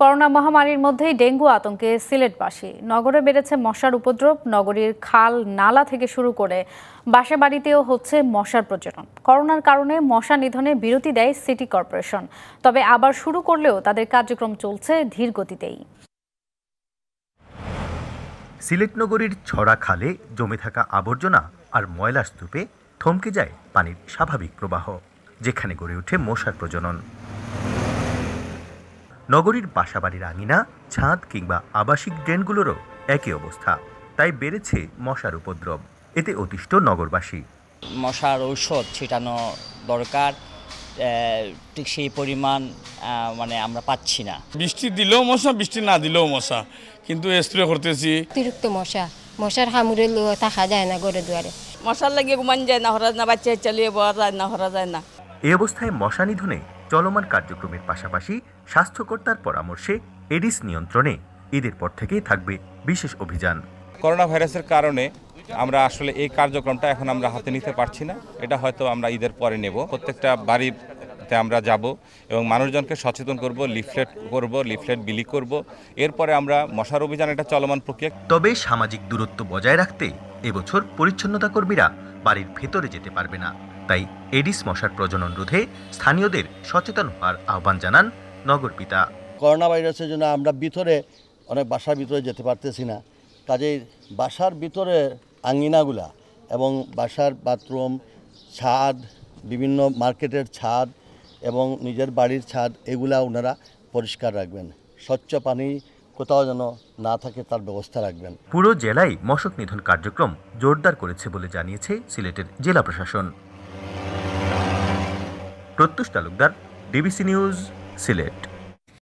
corona মহামারীর মধ্যেই dengue আতঙ্কে সিলেটবাসী নগরে বেড়েছে মশার উপদ্রব নগরীর খাল নালা থেকে শুরু করে বাসা বাড়িতেও হচ্ছে মশার প্রচলন করোনার কারণে মশা নিধনে বিরতি দেয় সিটি কর্পোরেশন তবে আবার শুরু করলেও তাদের কার্যক্রম চলছে ধীর গতিতেই সিলেট নগরীর ছড়া খালে জমে থাকা আবর্জনা আর ময়লা স্তূপে থমকে যায় পানির স্বাভাবিক প্রবাহ যেখানে গড়ে ওঠে মশার প্রজনন নগরীর বাসাবাড়ির আঙিনা ছাদ কিংবা আবাসিক ড্রেনগুলোরও একই অবস্থা তাই বেড়েছে মশার উপদ্রব এতে অতিষ্ঠ নগরবাসী মশার ঔষধ ছিটানো দরকার ঠিক সেই পরিমাণ মানে আমরা পাচ্ছি না বৃষ্টি দিলেও মশা বৃষ্টি না দিলেও মশা কিন্তু স্প্রে করতেছি অতিরিক্ত মশা মশার হামুরে থাকা যায় না গড়ে দুয়ারে মশার লাগিয়ে ঘুমান যায় না হরা না বাচ্চা চালিয়ে বড় যায় না হরা যায় না এই অবস্থায় মশা নিধনে চলমান কার্যক্রমের পাশাপাশি স্বাস্থ্যকর্তার পরামর্শে এডিস নিয়ন্ত্রণে ঈদের পর থেকেই থাকবে বিশেষ অভিযান করোনা ভাইরাসের কারণে আমরা আসলে এই কার্যক্রমটা এখন আমরা হাতে নিতে পারছি না এটা হয়তো আমরা ঈদের পরে নেব প্রত্যেকটা বাড়িতে আমরা যাব এবং মানুষজনকে সচেতন করব লিফলেট করব লিফলেট বিলি করব এরপরে আমরা মশার অভিযান এটা চলমান প্রক্রিয়া তবে সামাজিক দূরত্ব বজায় রাখতে এবছর পরিচ্ছন্নতা কর্মীরা বাড়ির ভেতরে যেতে পারবে না তাই এডিস মশার প্রজনন রোধে স্থানীয়দের সচেতন হওয়ার আহ্বান জানান নগরপিতা করোনা ভাইরাসের জন্য আমরা ভিতরে অনেক বাসার ভিতরে যেতে পারতেছি না কাজেই বাসার ভিতরে আঙ্গিনাগুলা এবং বাসার বাথরুম ছাদ বিভিন্ন মার্কেটের ছাদ এবং নিজের বাড়ির ছাদ এগুলা ওনারা পরিষ্কার রাখবেন স্বচ্ছ পানি কোথাও যেন না থাকে তার ব্যবস্থা রাখবেন পুরো জেলায় মশক নিধন কার্যক্রম জোরদার করেছে বলে জানিয়েছে সিলেটের জেলা প্রশাসন প্রত্যুষ তালুকদার ডিবিসি নিউজ সিলেট